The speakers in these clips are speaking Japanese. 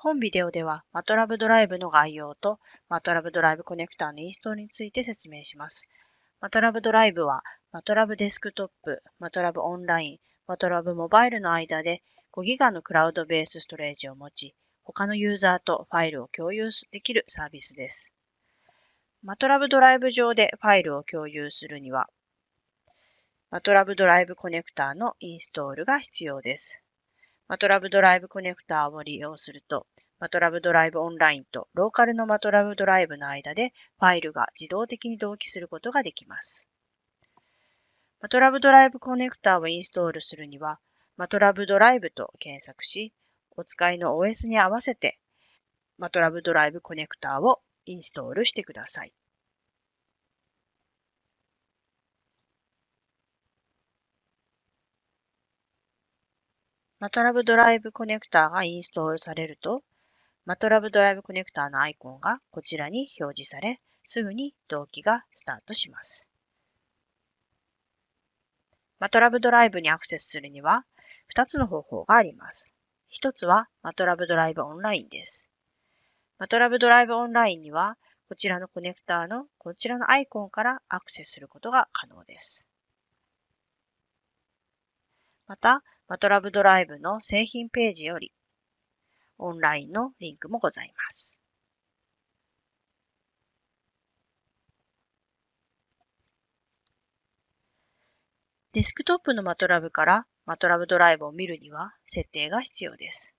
本ビデオでは MATLAB ドライブの概要と MATLAB ドライブコネクタのインストールについて説明します。MATLAB ドライブは MATLAB デスクトップ、MATLAB オンライン、MATLAB モバイルの間で 5GB のクラウドベースストレージを持ち、他のユーザーとファイルを共有できるサービスです。MATLAB ドライブ上でファイルを共有するには、MATLAB ドライブコネクタのインストールが必要です。マトラブドライブコネクターを利用すると、マトラブドライブオンラインとローカルのマトラブドライブの間でファイルが自動的に同期することができます。マトラブドライブコネクターをインストールするには、マトラブドライブと検索し、お使いの OS に合わせてマトラブドライブコネクターをインストールしてください。マトラブドライブコネクタがインストールされると、マトラブドライブコネクタのアイコンがこちらに表示され、すぐに同期がスタートします。マトラブドライブにアクセスするには、2つの方法があります。1つはマトラブドライブオンラインです。マトラブドライブオンラインには、こちらのコネクターのこちらのアイコンからアクセスすることが可能です。また、マトラブドライブの製品ページより、オンラインのリンクもございます。デスクトップのマトラブからマトラブドライブを見るには設定が必要です。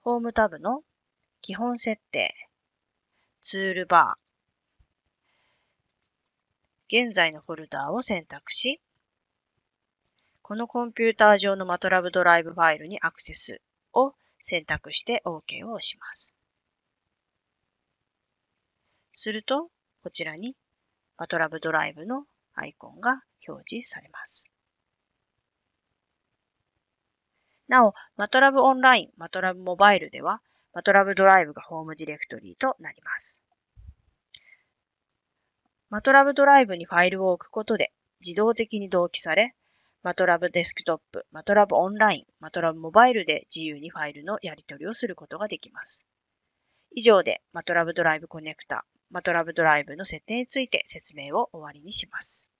ホームタブの基本設定、ツールバー、現在のフォルダーを選択し、このコンピューター上の MATLAB ドライブファイルにアクセスを選択して OK を押します。すると、こちらに MATLAB ドライブのアイコンが表示されます。なお、MATLAB オンライン、MATLAB モバイルでは、MATLAB ドライブがホームディレクトリーとなります。MATLAB ドライブにファイルを置くことで、自動的に同期され、マトラブデスクトップ、マトラブオンライン、マトラブモバイルで自由にファイルのやり取りをすることができます。以上でマトラブドライブコネクタ、マトラブドライブの設定について説明を終わりにします。